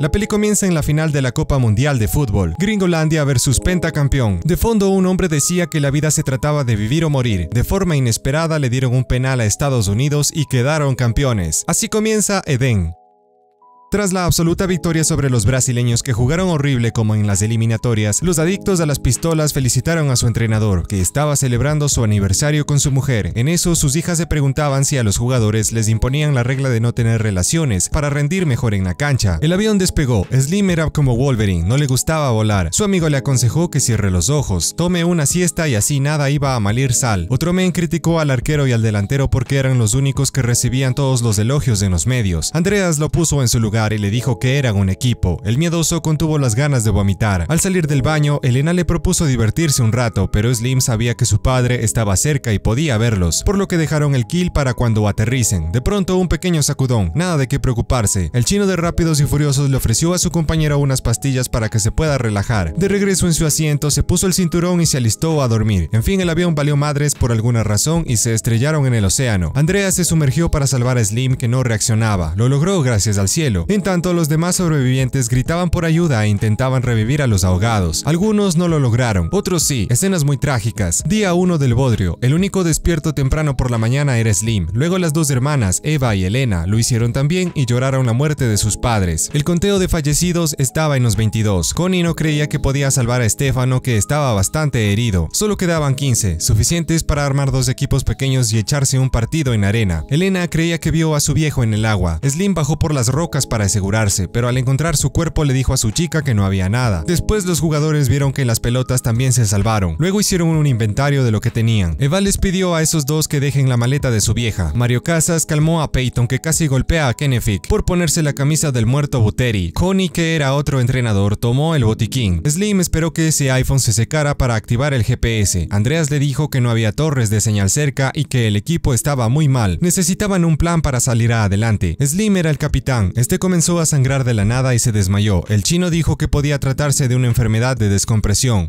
La peli comienza en la final de la Copa Mundial de Fútbol, Gringolandia versus Pentacampeón. De fondo, un hombre decía que la vida se trataba de vivir o morir. De forma inesperada le dieron un penal a Estados Unidos y quedaron campeones. Así comienza Edén. Tras la absoluta victoria sobre los brasileños que jugaron horrible como en las eliminatorias, los adictos a las pistolas felicitaron a su entrenador, que estaba celebrando su aniversario con su mujer. En eso, sus hijas se preguntaban si a los jugadores les imponían la regla de no tener relaciones para rendir mejor en la cancha. El avión despegó, Slim era como Wolverine, no le gustaba volar. Su amigo le aconsejó que cierre los ojos, tome una siesta y así nada iba a malir sal. Otro men criticó al arquero y al delantero porque eran los únicos que recibían todos los elogios en los medios. Andreas lo puso en su lugar y le dijo que eran un equipo. El miedoso contuvo las ganas de vomitar. Al salir del baño, Elena le propuso divertirse un rato, pero Slim sabía que su padre estaba cerca y podía verlos, por lo que dejaron el kill para cuando aterricen. De pronto, un pequeño sacudón, nada de qué preocuparse. El chino de Rápidos y Furiosos le ofreció a su compañero unas pastillas para que se pueda relajar. De regreso en su asiento, se puso el cinturón y se alistó a dormir. En fin, el avión valió madres por alguna razón y se estrellaron en el océano. Andrea se sumergió para salvar a Slim que no reaccionaba. Lo logró gracias al cielo. En tanto, los demás sobrevivientes gritaban por ayuda e intentaban revivir a los ahogados. Algunos no lo lograron, otros sí. Escenas muy trágicas. Día 1 del bodrio. El único despierto temprano por la mañana era Slim. Luego las dos hermanas, Eva y Elena, lo hicieron también y lloraron la muerte de sus padres. El conteo de fallecidos estaba en los 22. Connie no creía que podía salvar a Stefano, que estaba bastante herido. Solo quedaban 15, suficientes para armar dos equipos pequeños y echarse un partido en arena. Elena creía que vio a su viejo en el agua. Slim bajó por las rocas para para asegurarse, pero al encontrar su cuerpo le dijo a su chica que no había nada. Después los jugadores vieron que las pelotas también se salvaron. Luego hicieron un inventario de lo que tenían. Eva les pidió a esos dos que dejen la maleta de su vieja. Mario Casas calmó a Peyton que casi golpea a Kennefic por ponerse la camisa del muerto Buteri. Connie, que era otro entrenador, tomó el botiquín. Slim esperó que ese iPhone se secara para activar el GPS. Andreas le dijo que no había torres de señal cerca y que el equipo estaba muy mal. Necesitaban un plan para salir adelante. Slim era el capitán. Este comenzó a sangrar de la nada y se desmayó. El chino dijo que podía tratarse de una enfermedad de descompresión.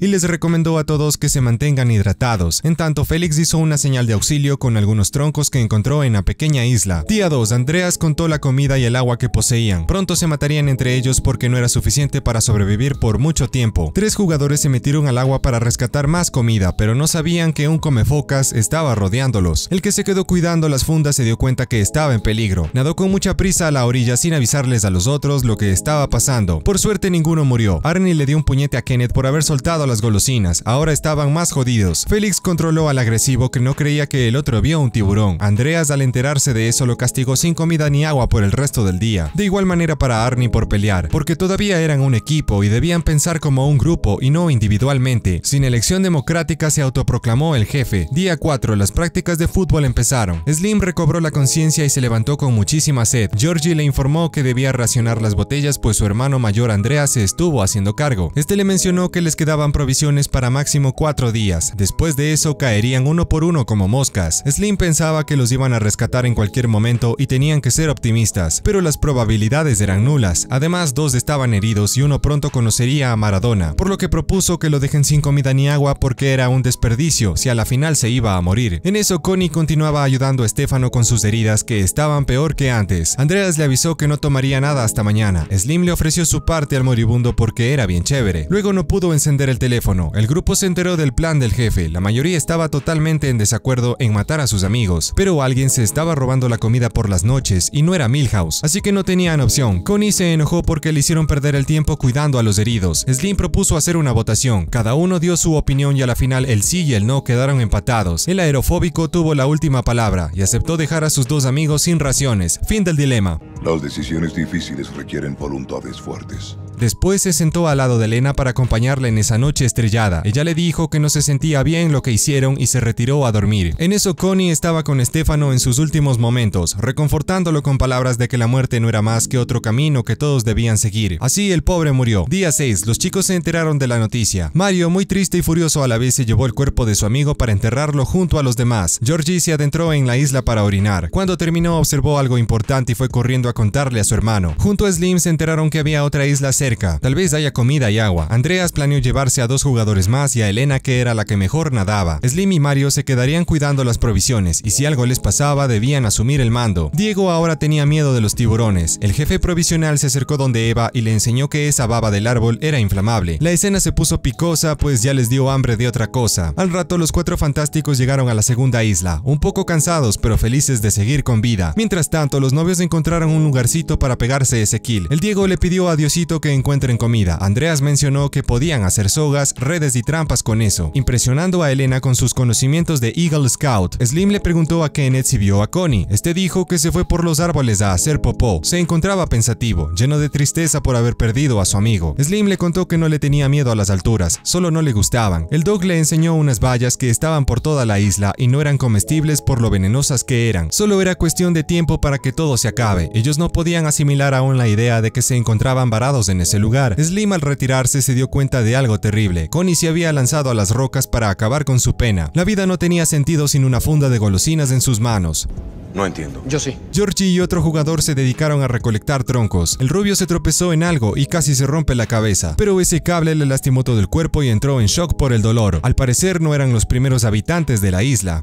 Y les recomendó a todos que se mantengan hidratados. En tanto, Félix hizo una señal de auxilio con algunos troncos que encontró en la pequeña isla. Día 2, Andreas contó la comida y el agua que poseían. Pronto se matarían entre ellos porque no era suficiente para sobrevivir por mucho tiempo. Tres jugadores se metieron al agua para rescatar más comida, pero no sabían que un comefocas estaba rodeándolos. El que se quedó cuidando las fundas se dio cuenta que estaba en peligro. Nadó con mucha prisa a la orilla sin avisarles a los otros lo que estaba pasando. Por suerte ninguno murió. Arnie le dio un puñete a Kenneth por haber soltado las golosinas, ahora estaban más jodidos. Félix controló al agresivo que no creía que el otro vio un tiburón. Andreas al enterarse de eso lo castigó sin comida ni agua por el resto del día. De igual manera para Arnie por pelear, porque todavía eran un equipo y debían pensar como un grupo y no individualmente. Sin elección democrática se autoproclamó el jefe. Día 4, las prácticas de fútbol empezaron. Slim recobró la conciencia y se levantó con muchísima sed. Georgie le informó que debía racionar las botellas pues su hermano mayor Andreas se estuvo haciendo cargo. Este le mencionó que les quedaban provisiones para máximo cuatro días. Después de eso caerían uno por uno como moscas. Slim pensaba que los iban a rescatar en cualquier momento y tenían que ser optimistas, pero las probabilidades eran nulas. Además, dos estaban heridos y uno pronto conocería a Maradona, por lo que propuso que lo dejen sin comida ni agua porque era un desperdicio si a la final se iba a morir. En eso Connie continuaba ayudando a Stefano con sus heridas que estaban peor que antes. Andreas le avisó que no tomaría nada hasta mañana. Slim le ofreció su parte al moribundo porque era bien chévere. Luego no pudo encender el teléfono. El grupo se enteró del plan del jefe. La mayoría estaba totalmente en desacuerdo en matar a sus amigos, pero alguien se estaba robando la comida por las noches y no era Milhouse, así que no tenían opción. Connie se enojó porque le hicieron perder el tiempo cuidando a los heridos. Slim propuso hacer una votación. Cada uno dio su opinión y a la final el sí y el no quedaron empatados. El aerofóbico tuvo la última palabra y aceptó dejar a sus dos amigos sin raciones. Fin del dilema. Las decisiones difíciles requieren voluntades fuertes. Después se sentó al lado de Elena para acompañarla en esa noche estrellada. Ella le dijo que no se sentía bien lo que hicieron y se retiró a dormir. En eso Connie estaba con Stefano en sus últimos momentos, reconfortándolo con palabras de que la muerte no era más que otro camino que todos debían seguir. Así el pobre murió. Día 6, los chicos se enteraron de la noticia. Mario, muy triste y furioso a la vez, se llevó el cuerpo de su amigo para enterrarlo junto a los demás. Georgie se adentró en la isla para orinar. Cuando terminó observó algo importante y fue corriendo a contarle a su hermano. Junto a Slim se enteraron que había otra isla Tal vez haya comida y agua. Andreas planeó llevarse a dos jugadores más y a Elena que era la que mejor nadaba. Slim y Mario se quedarían cuidando las provisiones y si algo les pasaba debían asumir el mando. Diego ahora tenía miedo de los tiburones. El jefe provisional se acercó donde Eva y le enseñó que esa baba del árbol era inflamable. La escena se puso picosa pues ya les dio hambre de otra cosa. Al rato los cuatro fantásticos llegaron a la segunda isla, un poco cansados pero felices de seguir con vida. Mientras tanto los novios encontraron un lugarcito para pegarse ese kill. El Diego le pidió a Diosito que encuentren comida. Andreas mencionó que podían hacer sogas, redes y trampas con eso, impresionando a Elena con sus conocimientos de Eagle Scout. Slim le preguntó a Kenneth si vio a Connie. Este dijo que se fue por los árboles a hacer popó. Se encontraba pensativo, lleno de tristeza por haber perdido a su amigo. Slim le contó que no le tenía miedo a las alturas, solo no le gustaban. El dog le enseñó unas vallas que estaban por toda la isla y no eran comestibles por lo venenosas que eran. Solo era cuestión de tiempo para que todo se acabe. Ellos no podían asimilar aún la idea de que se encontraban varados en ese lugar. Slim al retirarse se dio cuenta de algo terrible. Connie se había lanzado a las rocas para acabar con su pena. La vida no tenía sentido sin una funda de golosinas en sus manos. No entiendo. Yo sí. Georgie y otro jugador se dedicaron a recolectar troncos. El rubio se tropezó en algo y casi se rompe la cabeza, pero ese cable le lastimó todo el cuerpo y entró en shock por el dolor. Al parecer no eran los primeros habitantes de la isla.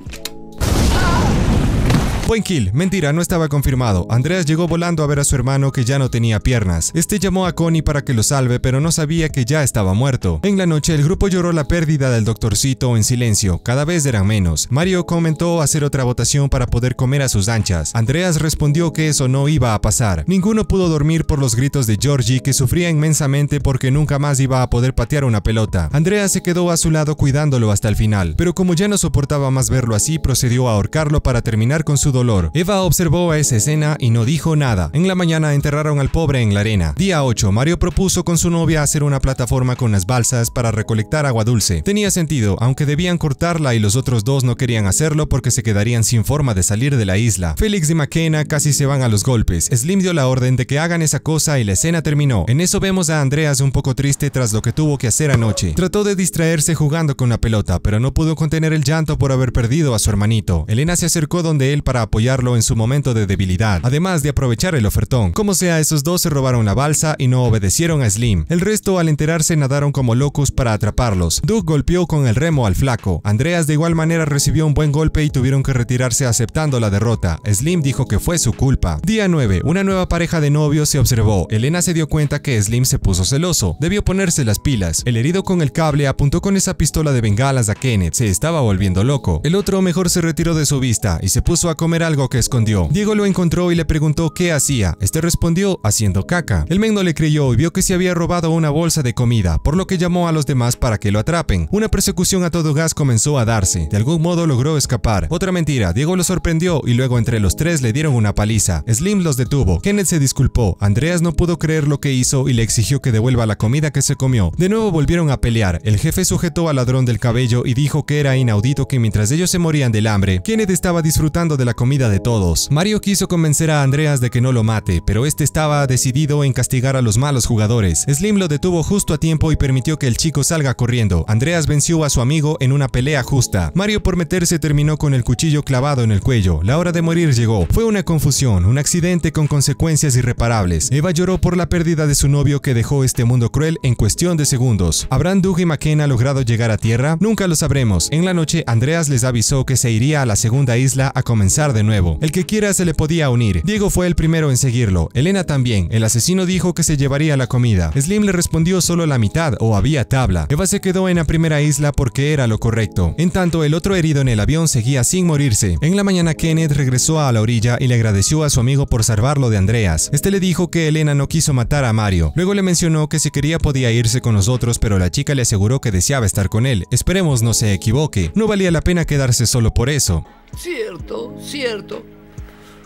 Buen Kill. Mentira, no estaba confirmado. Andreas llegó volando a ver a su hermano que ya no tenía piernas. Este llamó a Connie para que lo salve, pero no sabía que ya estaba muerto. En la noche, el grupo lloró la pérdida del doctorcito en silencio. Cada vez eran menos. Mario comentó hacer otra votación para poder comer a sus anchas. Andreas respondió que eso no iba a pasar. Ninguno pudo dormir por los gritos de Georgie, que sufría inmensamente porque nunca más iba a poder patear una pelota. Andreas se quedó a su lado cuidándolo hasta el final, pero como ya no soportaba más verlo así, procedió a ahorcarlo para terminar con su Eva observó a esa escena y no dijo nada. En la mañana enterraron al pobre en la arena. Día 8, Mario propuso con su novia hacer una plataforma con las balsas para recolectar agua dulce. Tenía sentido, aunque debían cortarla y los otros dos no querían hacerlo porque se quedarían sin forma de salir de la isla. Félix y McKenna casi se van a los golpes. Slim dio la orden de que hagan esa cosa y la escena terminó. En eso vemos a Andreas un poco triste tras lo que tuvo que hacer anoche. Trató de distraerse jugando con la pelota, pero no pudo contener el llanto por haber perdido a su hermanito. Elena se acercó donde él para apoyarlo en su momento de debilidad, además de aprovechar el ofertón. Como sea, esos dos se robaron la balsa y no obedecieron a Slim. El resto, al enterarse, nadaron como locos para atraparlos. Doug golpeó con el remo al flaco. Andreas de igual manera recibió un buen golpe y tuvieron que retirarse aceptando la derrota. Slim dijo que fue su culpa. Día 9. Una nueva pareja de novios se observó. Elena se dio cuenta que Slim se puso celoso. Debió ponerse las pilas. El herido con el cable apuntó con esa pistola de bengalas a Kenneth. Se estaba volviendo loco. El otro mejor se retiró de su vista y se puso a comer algo que escondió. Diego lo encontró y le preguntó qué hacía. Este respondió haciendo caca. El men no le creyó y vio que se había robado una bolsa de comida, por lo que llamó a los demás para que lo atrapen. Una persecución a todo gas comenzó a darse. De algún modo logró escapar. Otra mentira, Diego lo sorprendió y luego entre los tres le dieron una paliza. Slim los detuvo. Kenneth se disculpó. Andreas no pudo creer lo que hizo y le exigió que devuelva la comida que se comió. De nuevo volvieron a pelear. El jefe sujetó al ladrón del cabello y dijo que era inaudito que mientras ellos se morían del hambre, Kenneth estaba disfrutando de la comida de todos. Mario quiso convencer a Andreas de que no lo mate, pero este estaba decidido en castigar a los malos jugadores. Slim lo detuvo justo a tiempo y permitió que el chico salga corriendo. Andreas venció a su amigo en una pelea justa. Mario por meterse terminó con el cuchillo clavado en el cuello. La hora de morir llegó. Fue una confusión, un accidente con consecuencias irreparables. Eva lloró por la pérdida de su novio que dejó este mundo cruel en cuestión de segundos. ¿Habrán Doug y McKenna logrado llegar a tierra? Nunca lo sabremos. En la noche, Andreas les avisó que se iría a la segunda isla a comenzar de nuevo. El que quiera se le podía unir. Diego fue el primero en seguirlo, Elena también. El asesino dijo que se llevaría la comida. Slim le respondió solo la mitad o había tabla. Eva se quedó en la primera isla porque era lo correcto. En tanto, el otro herido en el avión seguía sin morirse. En la mañana Kenneth regresó a la orilla y le agradeció a su amigo por salvarlo de Andreas. Este le dijo que Elena no quiso matar a Mario. Luego le mencionó que si quería podía irse con nosotros, pero la chica le aseguró que deseaba estar con él. Esperemos no se equivoque. No valía la pena quedarse solo por eso. Cierto, sí cierto.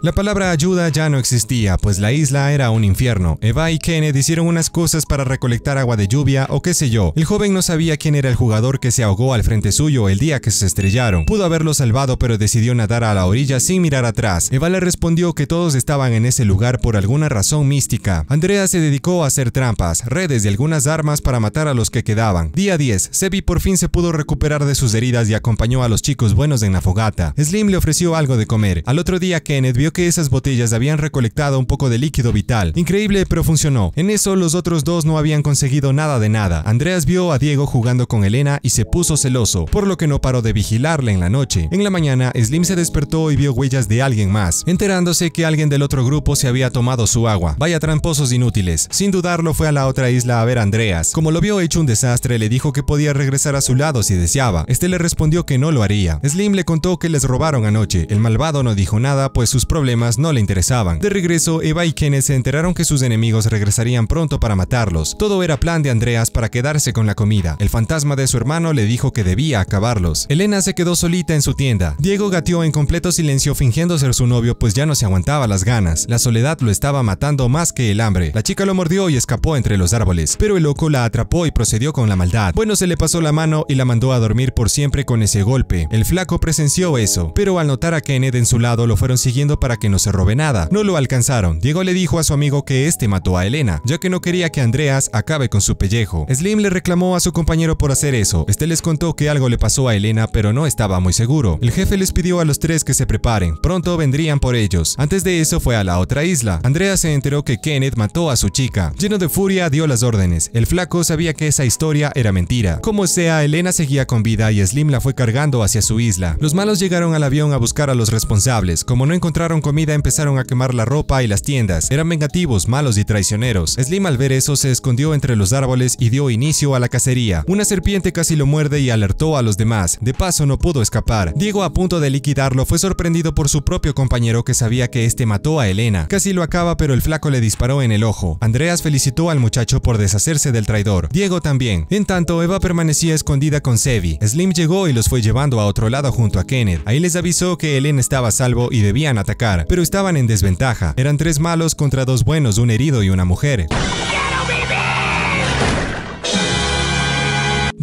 La palabra ayuda ya no existía, pues la isla era un infierno. Eva y Kenneth hicieron unas cosas para recolectar agua de lluvia o qué sé yo. El joven no sabía quién era el jugador que se ahogó al frente suyo el día que se estrellaron. Pudo haberlo salvado, pero decidió nadar a la orilla sin mirar atrás. Eva le respondió que todos estaban en ese lugar por alguna razón mística. Andrea se dedicó a hacer trampas, redes y algunas armas para matar a los que quedaban. Día 10, Sebi por fin se pudo recuperar de sus heridas y acompañó a los chicos buenos en la fogata. Slim le ofreció algo de comer. Al otro día Kenneth vio que esas botellas habían recolectado un poco de líquido vital. Increíble, pero funcionó. En eso los otros dos no habían conseguido nada de nada. Andreas vio a Diego jugando con Elena y se puso celoso, por lo que no paró de vigilarle en la noche. En la mañana, Slim se despertó y vio huellas de alguien más, enterándose que alguien del otro grupo se había tomado su agua. Vaya tramposos inútiles. Sin dudarlo fue a la otra isla a ver a Andreas. Como lo vio hecho un desastre, le dijo que podía regresar a su lado si deseaba. Este le respondió que no lo haría. Slim le contó que les robaron anoche. El malvado no dijo nada, pues sus problemas no le interesaban. De regreso, Eva y Kenneth se enteraron que sus enemigos regresarían pronto para matarlos. Todo era plan de Andreas para quedarse con la comida. El fantasma de su hermano le dijo que debía acabarlos. Elena se quedó solita en su tienda. Diego gateó en completo silencio fingiendo ser su novio pues ya no se aguantaba las ganas. La soledad lo estaba matando más que el hambre. La chica lo mordió y escapó entre los árboles, pero el loco la atrapó y procedió con la maldad. Bueno se le pasó la mano y la mandó a dormir por siempre con ese golpe. El flaco presenció eso, pero al notar a Kenneth en su lado lo fueron siguiendo para que no se robe nada. No lo alcanzaron. Diego le dijo a su amigo que este mató a Elena, ya que no quería que Andreas acabe con su pellejo. Slim le reclamó a su compañero por hacer eso. Este les contó que algo le pasó a Elena, pero no estaba muy seguro. El jefe les pidió a los tres que se preparen. Pronto vendrían por ellos. Antes de eso fue a la otra isla. Andreas se enteró que Kenneth mató a su chica. Lleno de furia dio las órdenes. El flaco sabía que esa historia era mentira. Como sea, Elena seguía con vida y Slim la fue cargando hacia su isla. Los malos llegaron al avión a buscar a los responsables. Como no encontraron comida empezaron a quemar la ropa y las tiendas. Eran vengativos, malos y traicioneros. Slim al ver eso se escondió entre los árboles y dio inicio a la cacería. Una serpiente casi lo muerde y alertó a los demás. De paso no pudo escapar. Diego a punto de liquidarlo fue sorprendido por su propio compañero que sabía que este mató a Elena. Casi lo acaba pero el flaco le disparó en el ojo. Andreas felicitó al muchacho por deshacerse del traidor. Diego también. En tanto, Eva permanecía escondida con Sevi. Slim llegó y los fue llevando a otro lado junto a Kenneth. Ahí les avisó que Elena estaba salvo y debían atacar pero estaban en desventaja. Eran tres malos contra dos buenos, un herido y una mujer.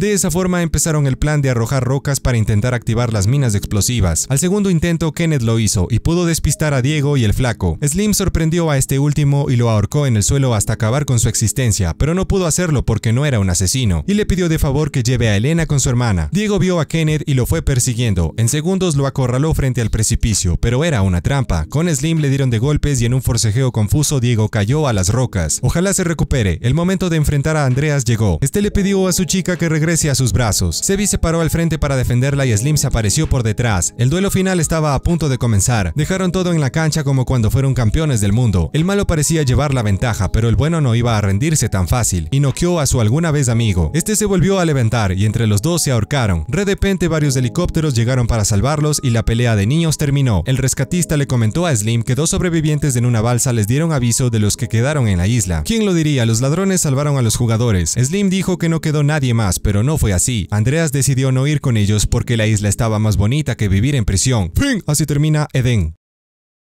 De esa forma empezaron el plan de arrojar rocas para intentar activar las minas explosivas. Al segundo intento, Kenneth lo hizo y pudo despistar a Diego y el flaco. Slim sorprendió a este último y lo ahorcó en el suelo hasta acabar con su existencia, pero no pudo hacerlo porque no era un asesino, y le pidió de favor que lleve a Elena con su hermana. Diego vio a Kenneth y lo fue persiguiendo. En segundos lo acorraló frente al precipicio, pero era una trampa. Con Slim le dieron de golpes y en un forcejeo confuso Diego cayó a las rocas. Ojalá se recupere. El momento de enfrentar a Andreas llegó. Este le pidió a su chica que regrese a sus brazos. Sebi se paró al frente para defenderla y Slim se apareció por detrás. El duelo final estaba a punto de comenzar. Dejaron todo en la cancha como cuando fueron campeones del mundo. El malo parecía llevar la ventaja, pero el bueno no iba a rendirse tan fácil y noqueó a su alguna vez amigo. Este se volvió a levantar y entre los dos se ahorcaron. De repente varios helicópteros llegaron para salvarlos y la pelea de niños terminó. El rescatista le comentó a Slim que dos sobrevivientes en una balsa les dieron aviso de los que quedaron en la isla. ¿Quién lo diría? Los ladrones salvaron a los jugadores. Slim dijo que no quedó nadie más, pero pero no fue así. Andreas decidió no ir con ellos porque la isla estaba más bonita que vivir en prisión. Fin, así termina Edén.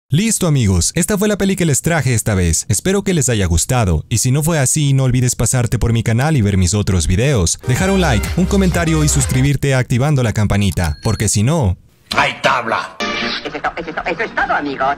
Listo amigos, esta fue la peli que les traje esta vez, espero que les haya gustado, y si no fue así no olvides pasarte por mi canal y ver mis otros videos, dejar un like, un comentario y suscribirte activando la campanita, porque si no... ¡Hay tabla! eso es todo amigos.